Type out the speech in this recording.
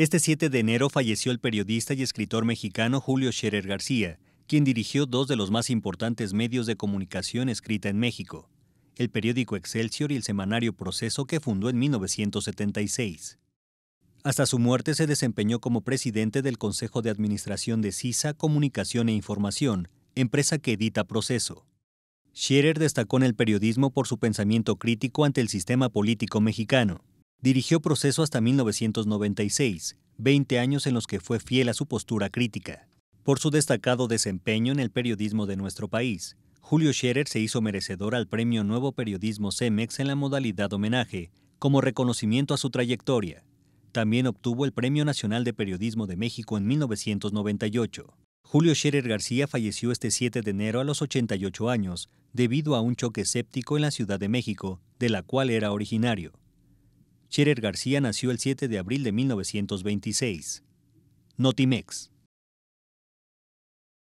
Este 7 de enero falleció el periodista y escritor mexicano Julio Scherer García, quien dirigió dos de los más importantes medios de comunicación escrita en México, el periódico Excelsior y el semanario Proceso que fundó en 1976. Hasta su muerte se desempeñó como presidente del Consejo de Administración de CISA Comunicación e Información, empresa que edita Proceso. Scherer destacó en el periodismo por su pensamiento crítico ante el sistema político mexicano Dirigió proceso hasta 1996, 20 años en los que fue fiel a su postura crítica. Por su destacado desempeño en el periodismo de nuestro país, Julio Scherer se hizo merecedor al Premio Nuevo Periodismo CEMEX en la modalidad homenaje, como reconocimiento a su trayectoria. También obtuvo el Premio Nacional de Periodismo de México en 1998. Julio Scherer García falleció este 7 de enero a los 88 años, debido a un choque séptico en la Ciudad de México, de la cual era originario. Scherer García nació el 7 de abril de 1926. Notimex.